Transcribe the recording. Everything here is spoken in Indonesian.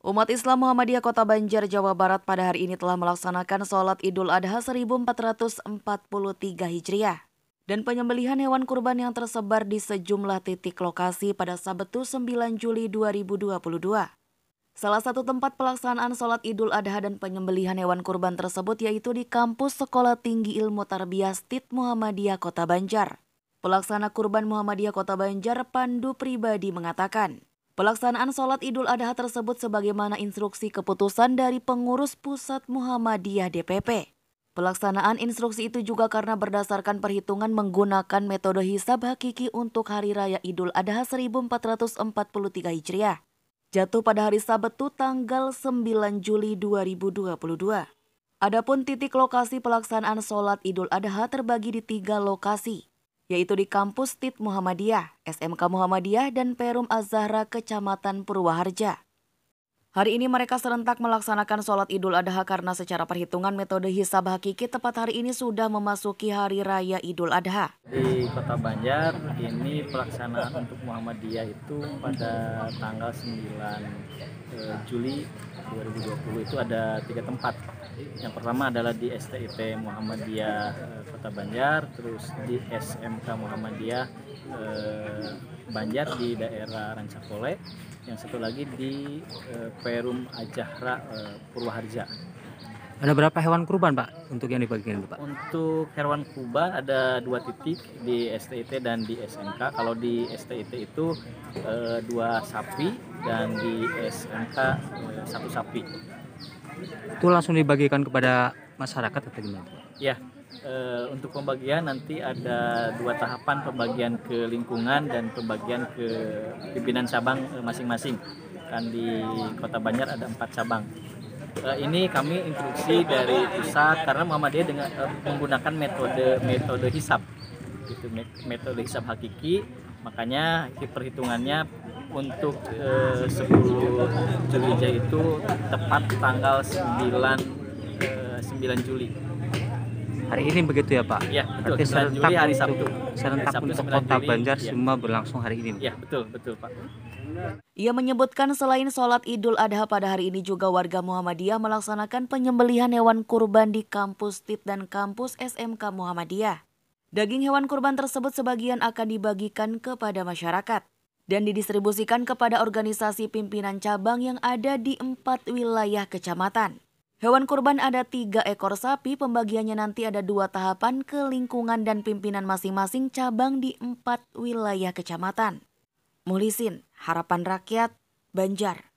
Umat Islam Muhammadiyah Kota Banjar, Jawa Barat pada hari ini telah melaksanakan sholat Idul Adha 1443 Hijriah dan penyembelihan hewan kurban yang tersebar di sejumlah titik lokasi pada Sabtu 9 Juli 2022. Salah satu tempat pelaksanaan sholat Idul Adha dan penyembelihan hewan kurban tersebut yaitu di kampus Sekolah Tinggi Ilmu Tarbiyah Stit Muhammadiyah Kota Banjar. Pelaksana kurban Muhammadiyah Kota Banjar, Pandu Pribadi mengatakan, Pelaksanaan sholat Idul Adha tersebut sebagaimana instruksi keputusan dari pengurus pusat Muhammadiyah DPP. Pelaksanaan instruksi itu juga karena berdasarkan perhitungan menggunakan metode hisab hakiki untuk Hari Raya Idul Adha 1443 Hijriah. Jatuh pada hari Sabtu tanggal 9 Juli 2022. Adapun titik lokasi pelaksanaan sholat Idul Adha terbagi di tiga lokasi, yaitu di kampus TIT Muhammadiyah, SMK Muhammadiyah dan Perum azahra Kecamatan Purwaharja. Hari ini mereka serentak melaksanakan sholat idul adha karena secara perhitungan metode hisab hakiki tepat hari ini sudah memasuki hari raya idul adha. Di kota Banjar ini pelaksanaan untuk Muhammadiyah itu pada tanggal 9 eh, Juli 2020 itu ada tiga tempat. Yang pertama adalah di STIP Muhammadiyah eh, Kota Banjar, terus di SMK Muhammadiyah Eh, Banjar di daerah Rancakole, yang satu lagi di eh, Perum Ajahra eh, Purwaharja. Ada berapa hewan kurban Pak untuk yang dibagikan Pak? Untuk hewan kurban ada dua titik di STIT dan di SMK. Kalau di STIT itu e, dua sapi dan di SMK e, satu sapi. Itu langsung dibagikan kepada masyarakat atau gimana Pak? Ya, e, untuk pembagian nanti ada dua tahapan pembagian ke lingkungan dan pembagian ke pimpinan cabang eh, masing-masing. Kan di Kota Banjar ada empat cabang. E, ini kami instruksi dari pusat karena Muhammadiyah dengan e, menggunakan metode metode hisap, itu metode hisap hakiki. Makanya perhitungannya untuk e, 10 Juli itu tepat tanggal 9 e, 9 Juli hari ini begitu ya Pak? Iya, betul. Berarti serentak ya, hari Sabtu. Untuk, serentak hari Sabtu, untuk kota Juli, Banjar ya. semua berlangsung hari ini. Iya, betul, betul Pak. Ia menyebutkan selain sholat Idul Adha pada hari ini juga warga Muhammadiyah melaksanakan penyembelihan hewan kurban di kampus TIT dan kampus SMK Muhammadiyah. Daging hewan kurban tersebut sebagian akan dibagikan kepada masyarakat dan didistribusikan kepada organisasi pimpinan cabang yang ada di empat wilayah kecamatan. Hewan kurban ada tiga ekor sapi, pembagiannya nanti ada dua tahapan ke lingkungan dan pimpinan masing-masing cabang di empat wilayah kecamatan. Mulisin, Harapan Rakyat, Banjar.